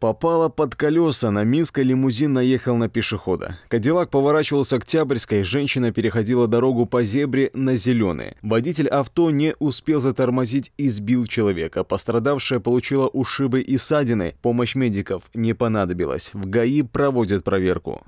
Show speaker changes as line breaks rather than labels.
Попала под колеса, на Минска лимузин наехал на пешехода. Кадиллак поворачивался к Октябрьской, женщина переходила дорогу по зебре на зеленые. Водитель авто не успел затормозить и сбил человека. Пострадавшая получила ушибы и ссадины, помощь медиков не понадобилась. В ГАИ проводят проверку.